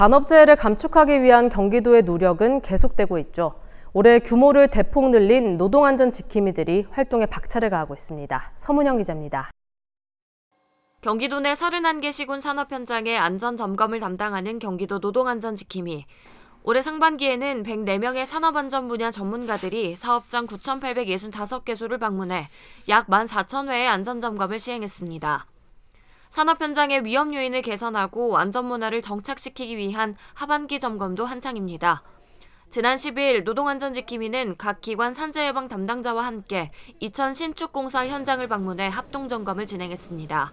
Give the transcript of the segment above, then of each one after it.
산업재해를 감축하기 위한 경기도의 노력은 계속되고 있죠. 올해 규모를 대폭 늘린 노동안전지킴이들이 활동에 박차를 가하고 있습니다. 서문영 기자입니다. 경기도 내 31개 시군 산업 현장의 안전 점검을 담당하는 경기도 노동안전지킴이. 올해 상반기에는 104명의 산업안전 분야 전문가들이 사업장 9,865개 수를 방문해 약 14,000회의 안전점검을 시행했습니다. 산업 현장의 위험 요인을 개선하고 안전 문화를 정착시키기 위한 하반기 점검도 한창입니다. 지난 10일 노동안전지킴이는 각 기관 산재예방 담당자와 함께 이천 신축공사 현장을 방문해 합동 점검을 진행했습니다.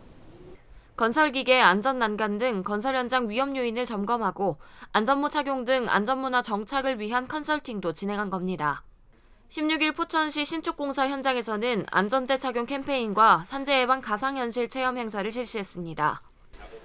건설기계 안전 난간 등 건설 현장 위험 요인을 점검하고 안전모 착용 등 안전문화 정착을 위한 컨설팅도 진행한 겁니다. 16일 포천시 신축공사 현장에서는 안전대 착용 캠페인과 산재 예방 가상현실 체험 행사를 실시했습니다.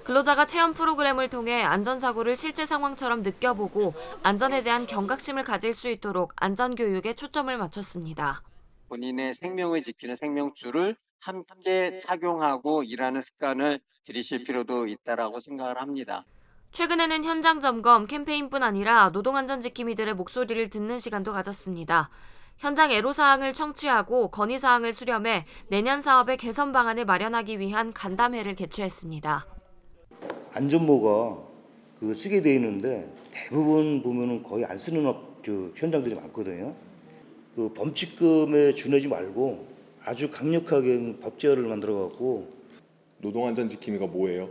근로자가 체험 프로그램을 통해 안전사고를 실제 상황처럼 느껴보고 안전에 대한 경각심을 가질 수 있도록 안전교육에 초점을 맞췄습니다. 본인의 생명을 지키는 생명줄을 함께 착용하고 일하는 습관을 들이실 필요도 있다고 생각을 합니다. 최근에는 현장 점검 캠페인뿐 아니라 노동안전지킴이들의 목소리를 듣는 시간도 가졌습니다. 현장 애로사항을 청취하고 건의사항을 수렴해 내년 사업의 개선 방안을 마련하기 위한 간담회를 개최했습니다. 안전모가 그 쓰게 돼 있는데 대부분 보면은 거의 안 쓰는 업, 그 현장들이 많거든요. 그 범칙금에 준하지 말고 아주 강력하게 법제화를 만들어 갖고 노동안전 지킴이가 뭐예요?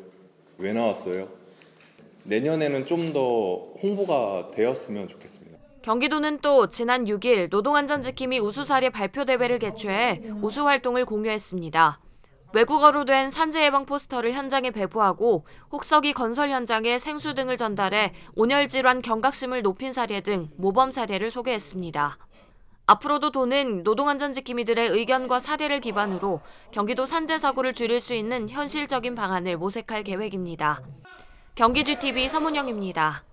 왜 나왔어요? 내년에는 좀 더 홍보가 되었으면 좋겠습니다. 경기도는 또 지난 6일 노동안전지킴이 우수사례 발표 대회를 개최해 우수 활동을 공유했습니다. 외국어로 된 산재 예방 포스터를 현장에 배부하고 혹서기 건설 현장에 생수 등을 전달해 온열 질환 경각심을 높인 사례 등 모범 사례를 소개했습니다. 앞으로도 도는 노동안전지킴이들의 의견과 사례를 기반으로 경기도 산재 사고를 줄일 수 있는 현실적인 방안을 모색할 계획입니다. 경기 g t v 서문영입니다.